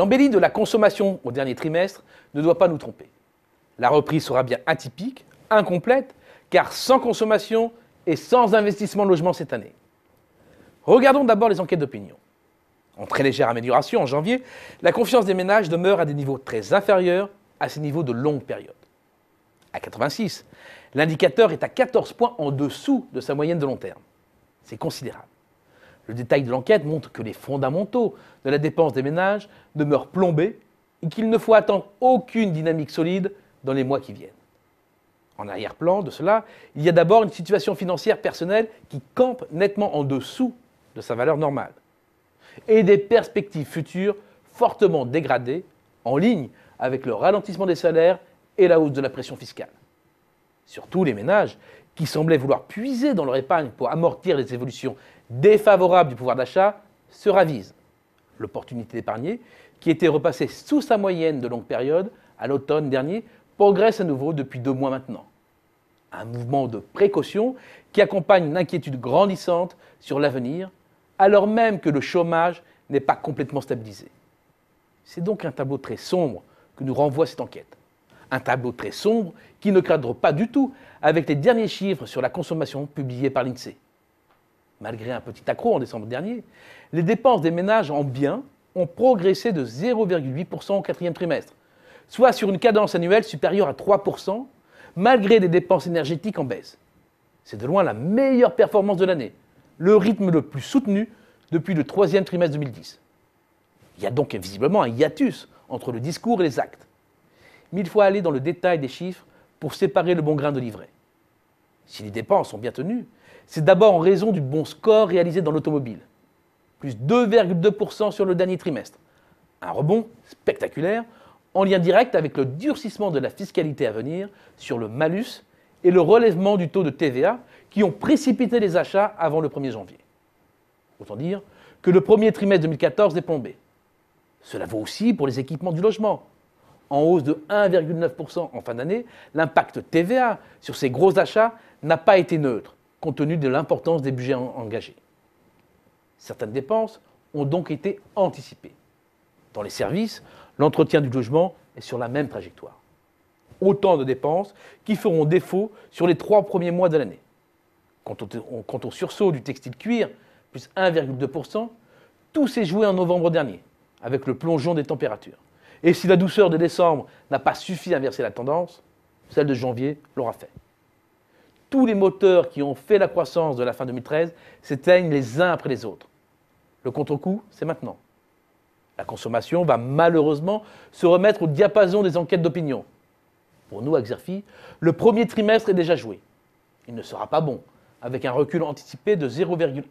L'embellie de la consommation au dernier trimestre ne doit pas nous tromper. La reprise sera bien atypique, incomplète, car sans consommation et sans investissement de logement cette année. Regardons d'abord les enquêtes d'opinion. En très légère amélioration en janvier, la confiance des ménages demeure à des niveaux très inférieurs à ces niveaux de longue période. À 86, l'indicateur est à 14 points en dessous de sa moyenne de long terme. C'est considérable. Le détail de l'enquête montre que les fondamentaux de la dépense des ménages demeurent plombés et qu'il ne faut attendre aucune dynamique solide dans les mois qui viennent. En arrière-plan de cela, il y a d'abord une situation financière personnelle qui campe nettement en dessous de sa valeur normale et des perspectives futures fortement dégradées en ligne avec le ralentissement des salaires et la hausse de la pression fiscale. Surtout les ménages qui semblait vouloir puiser dans leur épargne pour amortir les évolutions défavorables du pouvoir d'achat, se ravise. L'opportunité d'épargner, qui était repassée sous sa moyenne de longue période à l'automne dernier, progresse à nouveau depuis deux mois maintenant. Un mouvement de précaution qui accompagne une inquiétude grandissante sur l'avenir, alors même que le chômage n'est pas complètement stabilisé. C'est donc un tableau très sombre que nous renvoie cette enquête. Un tableau très sombre qui ne cadre pas du tout avec les derniers chiffres sur la consommation publiés par l'INSEE. Malgré un petit accroc en décembre dernier, les dépenses des ménages en biens ont progressé de 0,8% au quatrième trimestre, soit sur une cadence annuelle supérieure à 3%, malgré des dépenses énergétiques en baisse. C'est de loin la meilleure performance de l'année, le rythme le plus soutenu depuis le troisième trimestre 2010. Il y a donc visiblement un hiatus entre le discours et les actes mille fois aller dans le détail des chiffres pour séparer le bon grain de livret. Si les dépenses sont bien tenues, c'est d'abord en raison du bon score réalisé dans l'automobile, plus 2,2% sur le dernier trimestre, un rebond spectaculaire en lien direct avec le durcissement de la fiscalité à venir sur le malus et le relèvement du taux de TVA qui ont précipité les achats avant le 1er janvier. Autant dire que le premier trimestre 2014 est plombé. Cela vaut aussi pour les équipements du logement, en hausse de 1,9% en fin d'année, l'impact TVA sur ces gros achats n'a pas été neutre, compte tenu de l'importance des budgets engagés. Certaines dépenses ont donc été anticipées. Dans les services, l'entretien du logement est sur la même trajectoire. Autant de dépenses qui feront défaut sur les trois premiers mois de l'année. Quant au sursaut du textile cuir, plus 1,2%, tout s'est joué en novembre dernier, avec le plongeon des températures. Et si la douceur de décembre n'a pas suffi à inverser la tendance, celle de janvier l'aura fait. Tous les moteurs qui ont fait la croissance de la fin 2013 s'éteignent les uns après les autres. Le contre-coup, c'est maintenant. La consommation va malheureusement se remettre au diapason des enquêtes d'opinion. Pour nous, à Xerfi, le premier trimestre est déjà joué. Il ne sera pas bon, avec un recul anticipé de 0,1%.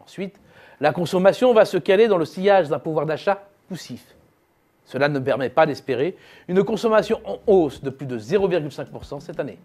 Ensuite, la consommation va se caler dans le sillage d'un pouvoir d'achat poussif cela ne permet pas d'espérer une consommation en hausse de plus de 0,5% cette année.